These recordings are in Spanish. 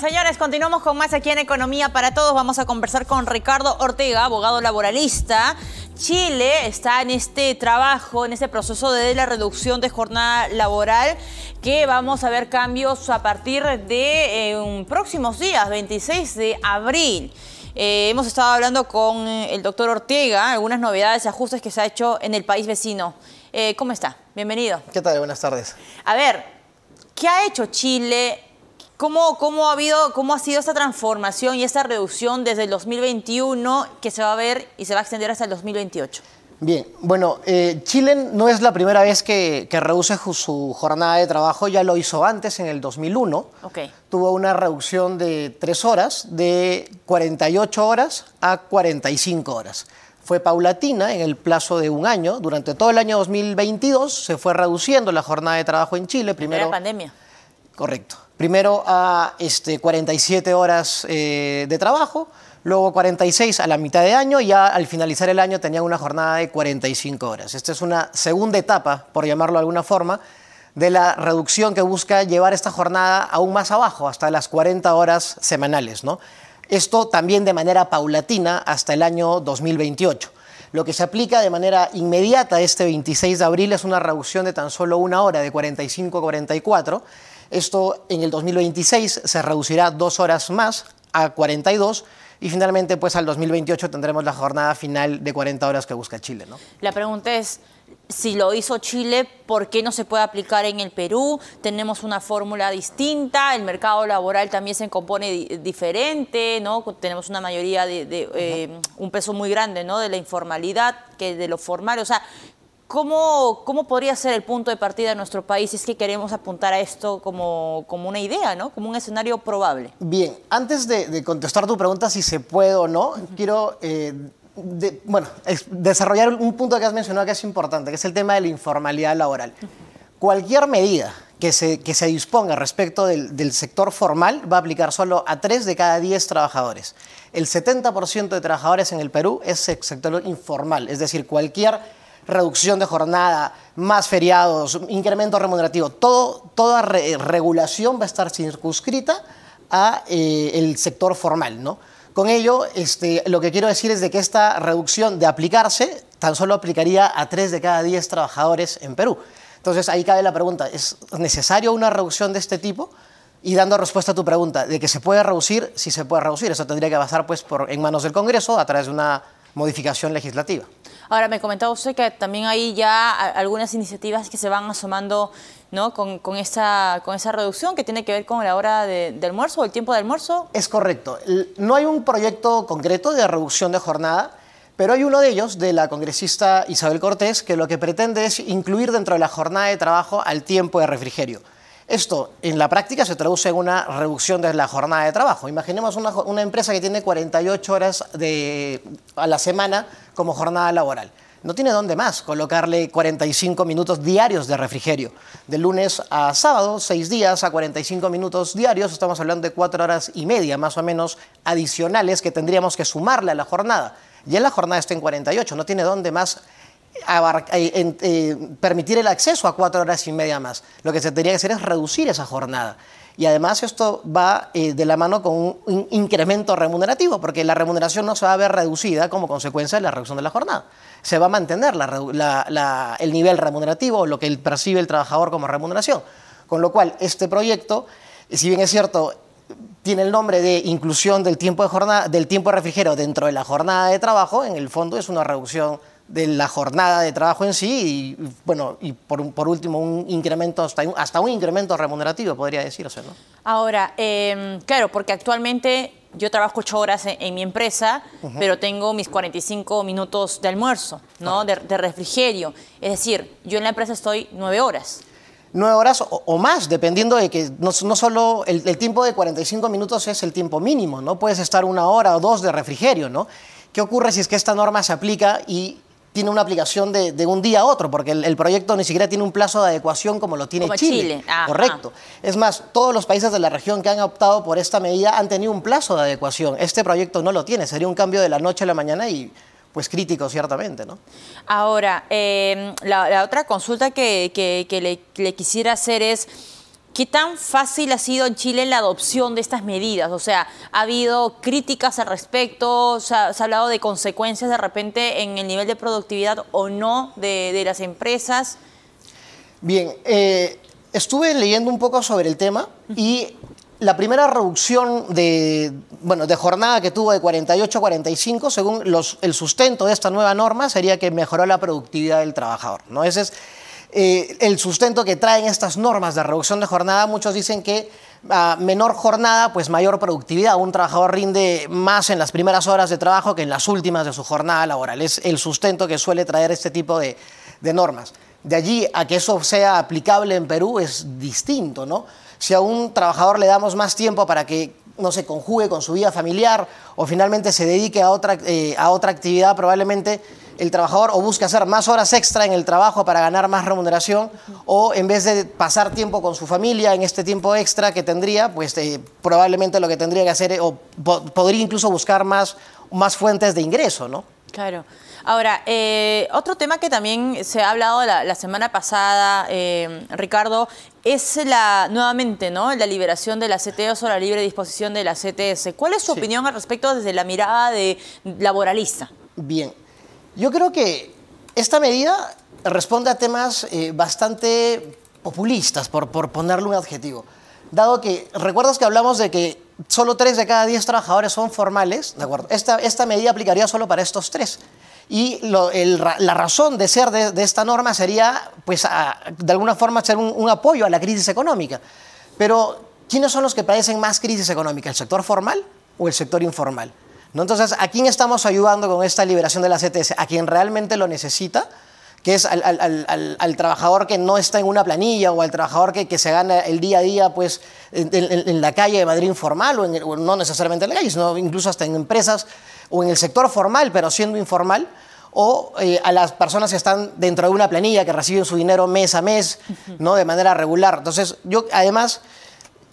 señores, continuamos con más aquí en Economía para Todos. Vamos a conversar con Ricardo Ortega, abogado laboralista. Chile está en este trabajo, en este proceso de la reducción de jornada laboral, que vamos a ver cambios a partir de eh, próximos días, 26 de abril. Eh, hemos estado hablando con eh, el doctor Ortega, algunas novedades y ajustes que se ha hecho en el país vecino. ¿Cómo está? Bienvenido. ¿Qué tal? Buenas tardes. A ver, ¿qué ha hecho Chile ¿Cómo, ha habido, ¿Cómo ha sido esta transformación y esta reducción desde el 2021 que se va a ver y se va a extender hasta el 2028? Bien, bueno, eh, Chile no es la primera vez que, reduce su, jornada de trabajo, ya lo hizo antes, en el 2001. Ok. Tuvo una reducción de tres horas, de 48 horas a 45 horas. Fue paulatina en el plazo de un año. Durante todo el año 2022 se fue reduciendo la jornada de trabajo en Chile. Primero, la pandemia. Correcto primero a este, 47 horas eh, de trabajo, luego 46 a la mitad de año y ya al finalizar el año tenían una jornada de 45 horas. Esta es una segunda etapa, por llamarlo de alguna forma, de la reducción que busca llevar esta jornada aún más abajo, hasta las 40 horas semanales. Esto también de manera paulatina hasta el año 2028. Lo que se aplica de manera inmediata este 26 de abril es una reducción de tan solo una hora, de 45 a 44 esto en el 2026 se reducirá dos horas más a 42 y finalmente pues al 2028 tendremos la jornada final de 40 horas que busca Chile. ¿no? La pregunta es, si lo hizo Chile, ¿por qué no se puede aplicar en el Perú? Tenemos una fórmula distinta, el mercado laboral también se compone diferente, ¿no? Tenemos una mayoría de, eh, un peso muy grande, ¿no? De la informalidad que de lo formal. O sea, ¿Cómo, podría ser el punto de partida de nuestro país si es que queremos apuntar a esto como, una idea, ¿no? como un escenario probable? Bien, antes de, contestar tu pregunta si se puede o no, quiero eh, bueno, desarrollar un punto que has mencionado que es importante, que es el tema de la informalidad laboral. Cualquier medida que se, se disponga respecto del, sector formal va a aplicar solo a 3 de cada 10 trabajadores. El 70% de trabajadores en el Perú es sector informal, es decir, cualquier reducción de jornada, más feriados, incremento remunerativo, todo, toda regulación va a estar circunscrita a eh, el sector formal, ¿no? Con ello, este, lo que quiero decir es de que esta reducción de aplicarse tan solo aplicaría a 3 de cada 10 trabajadores en Perú. Entonces ahí cabe la pregunta, ¿es necesario una reducción de este tipo? Y dando respuesta a tu pregunta, de que se puede reducir, sí se puede reducir. Eso tendría que pasar pues, por, en manos del Congreso a través de una modificación legislativa. Ahora, me comentaba usted que también hay ya algunas iniciativas que se van asomando ¿no? con, con, esa, con esa reducción que tiene que ver con la hora de, almuerzo o el tiempo de almuerzo. Es correcto. No hay un proyecto concreto de reducción de jornada, pero hay uno de ellos, de la congresista Isabel Cortés, que lo que pretende es incluir dentro de la jornada de trabajo al tiempo de refrigerio. Esto en la práctica se traduce en una reducción de la jornada de trabajo. Imaginemos una, empresa que tiene 48 horas a la semana como jornada laboral. No tiene dónde más colocarle 45 minutos diarios de refrigerio. De lunes a sábado, 6 días a 45 minutos diarios, estamos hablando de 4 horas y media más o menos adicionales que tendríamos que sumarle a la jornada. Ya la jornada está en 48, no tiene dónde más eh, eh, permitir el acceso a cuatro horas y media más. Lo que se tendría que hacer es reducir esa jornada. Y además esto va eh, de la mano con un incremento remunerativo, porque la remuneración no se va a ver reducida como consecuencia de la reducción de la jornada. Se va a mantener el nivel remunerativo, lo que percibe el trabajador como remuneración. Con lo cual, este proyecto, si bien es cierto, tiene el nombre de inclusión del tiempo de, jornada, del tiempo de dentro de la jornada de trabajo, en el fondo es una reducción de la jornada de trabajo en sí y, bueno, y por, último un incremento, hasta un, incremento remunerativo, podría decirse, ¿no? Ahora, em, claro, porque actualmente yo trabajo ocho horas en, mi empresa, pero tengo mis 45 minutos de almuerzo, ¿no? de, refrigerio. Es decir, yo en la empresa estoy nueve horas. Nueve horas o, más, dependiendo de que no, solo el, el, tiempo de 45 minutos es el tiempo mínimo, ¿no? Puedes estar una hora o dos de refrigerio, ¿no? ¿Qué ocurre si es que esta norma se aplica y tiene una aplicación de, un día a otro, porque el, proyecto ni siquiera tiene un plazo de adecuación como lo tiene Chile. Correcto. Es más, todos los países de la región que han optado por esta medida han tenido un plazo de adecuación. Este proyecto no lo tiene, sería un cambio de la noche a la mañana y pues crítico ciertamente, ¿no? Ahora, eh, la, otra consulta que, le quisiera hacer es... ¿Qué tan fácil ha sido en Chile la adopción de estas medidas? O sea, ¿ha habido críticas al respecto? ¿Se ha, hablado de consecuencias de repente en el nivel de productividad o no de, las empresas? Bien, eh, estuve leyendo un poco sobre el tema y la primera reducción de, bueno, de jornada que tuvo de 48 a 45, según el sustento de esta nueva norma, sería que mejoró la productividad del trabajador. ¿no? Ese es eh, el sustento que traen estas normas de reducción de jornada. Muchos dicen que a ah, menor jornada, pues mayor productividad. Un trabajador rinde más en las primeras horas de trabajo que en las últimas de su jornada laboral. Es el sustento que suele traer este tipo de, normas. De allí a que eso sea aplicable en Perú es distinto, ¿no? Si a un trabajador le damos más tiempo para que no se conjugue con su vida familiar o finalmente se dedique a otra, eh, a otra actividad, probablemente el trabajador o busca hacer más horas extra en el trabajo para ganar más remuneración o en vez de pasar tiempo con su familia en este tiempo extra que tendría, pues eh, probablemente lo que tendría que hacer o podría incluso buscar más, más fuentes de ingreso, ¿no? Claro. Ahora, eh, otro tema que también se ha hablado la, semana pasada, eh, Ricardo, es la, nuevamente, ¿no? La liberación de la CTS o la libre disposición de la CTS. ¿Cuál es su opinión al respecto desde la mirada de laboralista? Bien, yo creo que esta medida responde a temas eh, bastante populistas, por, ponerle un adjetivo. Dado que, ¿recuerdas que hablamos de que solo 3 de cada 10 trabajadores son formales? De acuerdo. Esta, medida aplicaría solo para estos 3. Y la razón de ser de, esta norma sería, pues, de alguna forma, ser un, un, apoyo a la crisis económica. Pero, ¿quiénes son los que padecen más crisis económica? ¿El sector formal o el sector informal? Entonces, ¿a quién estamos ayudando con esta liberación de la CTS? ¿A quien realmente lo necesita? que es al, trabajador que no está en una planilla o al trabajador que, se gana el día a día pues, en, la calle de Madrid informal, o, en, no necesariamente en la calle, sino incluso hasta en empresas o en el sector formal, pero siendo informal, o eh, a las personas que están dentro de una planilla, que reciben su dinero mes a mes, ¿no? de manera regular. Entonces, yo además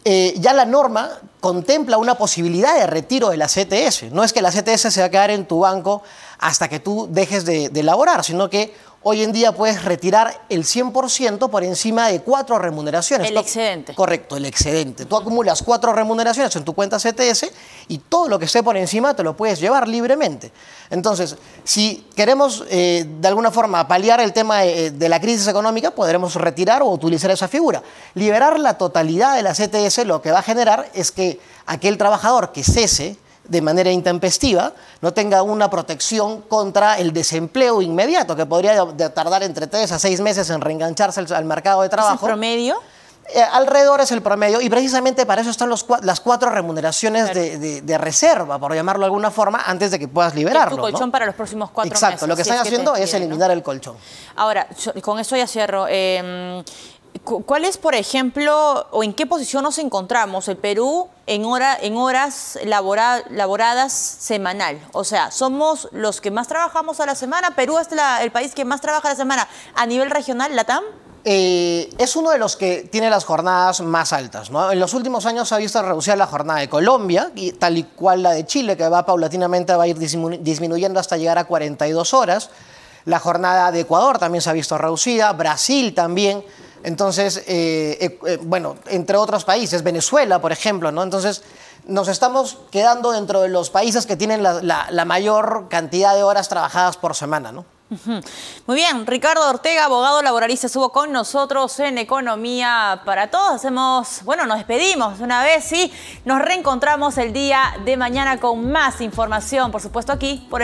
eh, ya la norma contempla una posibilidad de retiro de la CTS. No es que la CTS se va a quedar en tu banco hasta que tú dejes de, de elaborar, sino que Hoy en día puedes retirar el 100% por encima de cuatro remuneraciones. El excedente. Correcto, el excedente. Tú acumulas cuatro remuneraciones en tu cuenta CTS y todo lo que esté por encima te lo puedes llevar libremente. Entonces, si queremos eh, de alguna forma paliar el tema eh, de, la crisis económica, podremos retirar o utilizar esa figura. Liberar la totalidad de la CTS lo que va a generar es que aquel trabajador que cese, de manera intempestiva, no tenga una protección contra el desempleo inmediato, que podría tardar entre tres a seis meses en reengancharse al, mercado de trabajo. ¿Es el promedio? Eh, alrededor es el promedio y precisamente para eso están los, las cuatro remuneraciones de, reserva, por llamarlo de alguna forma, antes de que puedas liberarlo. Tu colchón para los próximos cuatro meses. Exacto, lo que están haciendo es eliminar el colchón. Ahora, con eso ya cierro. Em, ¿Cuál es, por ejemplo, o en qué posición nos encontramos el Perú en, horas laboradas semanal? O sea, somos los que más trabajamos a la semana. Perú es el país que más trabaja a la semana. A nivel regional, ¿Latam? Eh, es uno de los que tiene las jornadas más altas. En los últimos años se ha visto reducida la jornada de Colombia, y tal y cual la de Chile, que va paulatinamente va a ir disminuyendo hasta llegar a 42 horas. La jornada de Ecuador también se ha visto reducida, Brasil también. Entonces, eh, eh, eh, bueno, entre otros países, Venezuela, por ejemplo, ¿no? Entonces, nos estamos quedando dentro de los países que tienen la, mayor cantidad de horas trabajadas por semana, ¿no? Muy bien, Ricardo Ortega, abogado laboralista, estuvo con nosotros en Economía para Todos. Hacemos, bueno, nos despedimos una vez y nos reencontramos el día de mañana con más información, por supuesto, aquí por